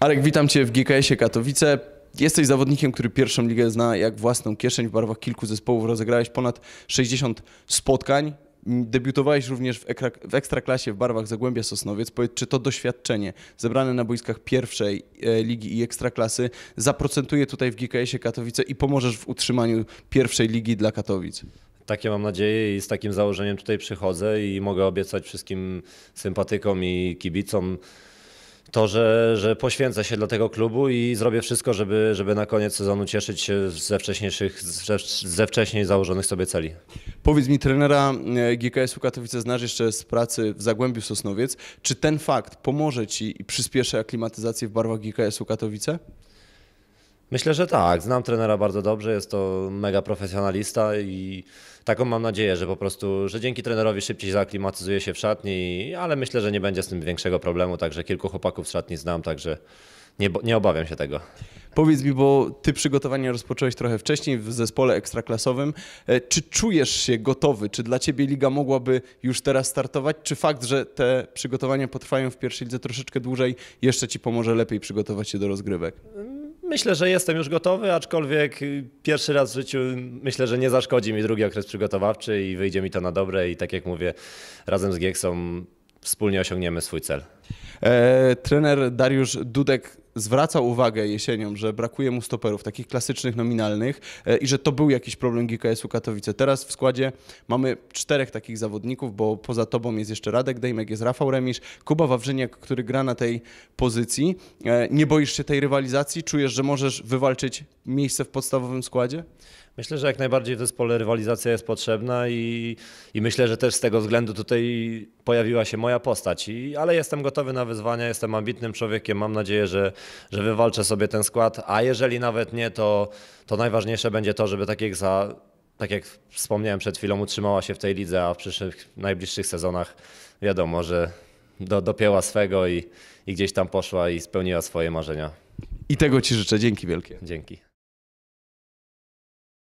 Arek, witam Cię w GKS-ie Katowice. Jesteś zawodnikiem, który pierwszą ligę zna jak własną kieszeń. W barwach kilku zespołów rozegrałeś ponad 60 spotkań. Debiutowałeś również w, ekra, w Ekstraklasie w barwach Zagłębia Sosnowiec. Powiedz, czy to doświadczenie zebrane na boiskach pierwszej e, ligi i Ekstraklasy zaprocentuje tutaj w GKS-ie Katowice i pomożesz w utrzymaniu pierwszej ligi dla Katowic? Takie mam nadzieję i z takim założeniem tutaj przychodzę i mogę obiecać wszystkim sympatykom i kibicom, to, że, że poświęcę się dla tego klubu i zrobię wszystko, żeby, żeby na koniec sezonu cieszyć się ze, wcześniejszych, ze, ze wcześniej założonych sobie celi. Powiedz mi, trenera e, GKS-u Katowice znasz jeszcze z pracy w Zagłębiu Sosnowiec. Czy ten fakt pomoże Ci i przyspieszy aklimatyzację w barwach GKS-u Katowice? Myślę, że tak. Znam trenera bardzo dobrze, jest to mega profesjonalista i taką mam nadzieję, że po prostu, że dzięki trenerowi szybciej zaaklimatyzuje się w szatni, ale myślę, że nie będzie z tym większego problemu, także kilku chłopaków w szatni znam, także nie, nie obawiam się tego. Powiedz mi, bo ty przygotowania rozpocząłeś trochę wcześniej w zespole ekstraklasowym. E, czy czujesz się gotowy? Czy dla ciebie liga mogłaby już teraz startować? Czy fakt, że te przygotowania potrwają w pierwszej lidze troszeczkę dłużej, jeszcze ci pomoże lepiej przygotować się do rozgrywek? Myślę, że jestem już gotowy, aczkolwiek y, pierwszy raz w życiu myślę, że nie zaszkodzi mi drugi okres przygotowawczy i wyjdzie mi to na dobre i tak jak mówię, razem z Gieksą wspólnie osiągniemy swój cel. E, trener Dariusz Dudek zwracał uwagę jesienią, że brakuje mu stoperów, takich klasycznych, nominalnych e, i że to był jakiś problem GKS-u Katowice. Teraz w składzie mamy czterech takich zawodników, bo poza tobą jest jeszcze Radek Dejmek, jest Rafał Remisz, Kuba Wawrzyniak, który gra na tej pozycji. E, nie boisz się tej rywalizacji? Czujesz, że możesz wywalczyć miejsce w podstawowym składzie? Myślę, że jak najbardziej w zespole rywalizacja jest potrzebna i, i myślę, że też z tego względu tutaj pojawiła się moja postać, I, ale jestem gotowy na na wyzwania, jestem ambitnym człowiekiem, mam nadzieję, że, że wywalczę sobie ten skład, a jeżeli nawet nie, to, to najważniejsze będzie to, żeby tak jak za tak jak wspomniałem przed chwilą, utrzymała się w tej lidze, a w przyszłych, najbliższych sezonach wiadomo, że do, dopięła swego i, i gdzieś tam poszła i spełniła swoje marzenia. I tego Ci życzę. Dzięki wielkie. Dzięki.